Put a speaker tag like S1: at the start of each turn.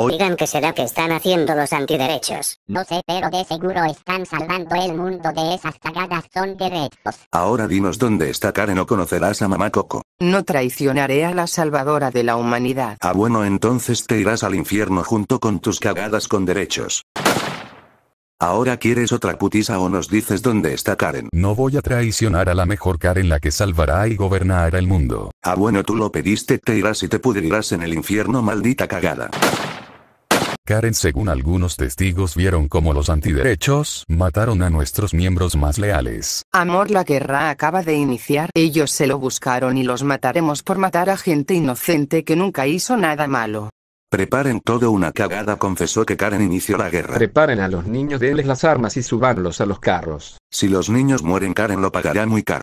S1: Oigan que será que están haciendo los antiderechos. No sé, pero de seguro están salvando el mundo de esas cagadas con derechos.
S2: Ahora dinos dónde está Karen o conocerás a mamá Coco.
S1: No traicionaré a la salvadora de la humanidad.
S2: Ah bueno entonces te irás al infierno junto con tus cagadas con derechos. Ahora quieres otra putiza o nos dices dónde está Karen. No voy a traicionar a la mejor Karen la que salvará y gobernará el mundo. Ah bueno tú lo pediste te irás y te pudrirás en el infierno maldita cagada.
S3: Karen según algunos testigos vieron como los antiderechos mataron a nuestros miembros más leales.
S1: Amor, la guerra acaba de iniciar. Ellos se lo buscaron y los mataremos por matar a gente inocente que nunca hizo nada malo.
S3: Preparen todo
S4: una cagada, confesó que Karen inició la guerra. Preparen a los niños, denles las armas y subanlos a los carros. Si los niños mueren, Karen lo pagará muy caro.